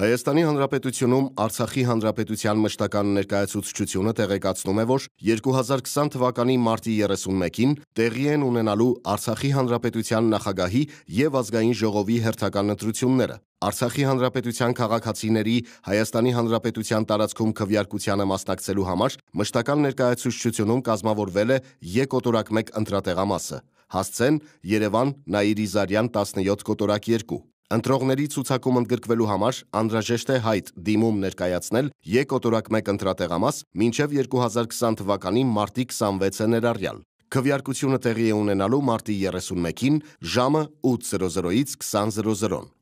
Հայաստանի Հանրապետությունում Արցախի Հանրապետության մշտական ներկայացուցչությունը տեղեկացնում է, որ 2020 թվականի մարտի 31-ին տեղի են ունենալու Արցախի Հանրապետության նախագահի եւ ազգային ժողովի հերթական ընտրությունները։ Արցախի Հանրապետության քաղաքացիների Հայաստանի Հանրապետության տարածքում քվեարկությանը մասնակցելու համար մշտական ներկայացուցչությունում կազմավորվել է Եկոտորակ 1 ընտրատեղամասը։ Հասցեն Երևան Նաիրի Զարյան 17 կոտորակ 2 Ընտրողների ցուցակում ընդգրկվելու համար անհրաժեշտ է հայտ դիմում ներկայացնել Ե-կոտորակ 1 ընտրատեղամաս մինչև 2020 թվականի մարտի 26-ը ներառյալ։ Քվեարկությունը տեղի է ունենալու մարտի 31-ին ժամը 8:00-ից 20:00-ն։